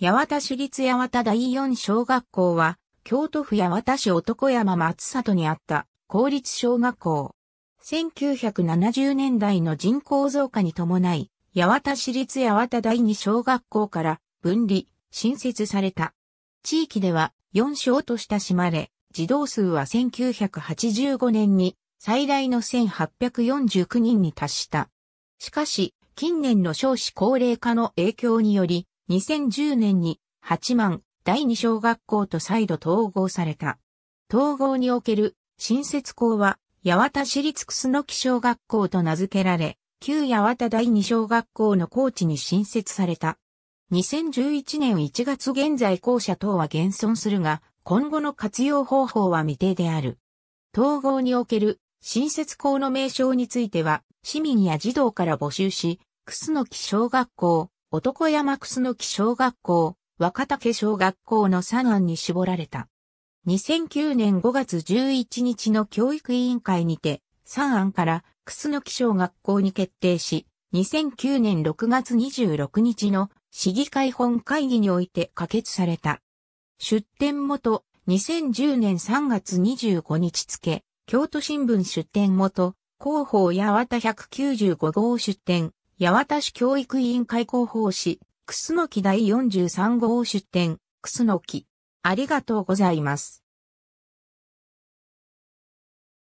八幡市立八幡第四小学校は、京都府八幡市男山松里にあった公立小学校。1970年代の人口増加に伴い、八幡市立八幡第二小学校から分離、新設された。地域では4小と親しまれ、児童数は1985年に最大の1849人に達した。しかし、近年の少子高齢化の影響により、2010年に八幡第二小学校と再度統合された。統合における新設校は八幡市立楠木小学校と名付けられ、旧八幡第二小学校の校地に新設された。2011年1月現在校舎等は現存するが、今後の活用方法は未定である。統合における新設校の名称については、市民や児童から募集し、楠木小学校、男山楠木小学校、若竹小学校の3案に絞られた。2009年5月11日の教育委員会にて、3案から楠木小学校に決定し、2009年6月26日の市議会本会議において可決された。出展元、2010年3月25日付、京都新聞出展元、広報八幡195号出展。八幡市教育委員会広報誌、くすのき第43号出展、くすのき。ありがとうございます。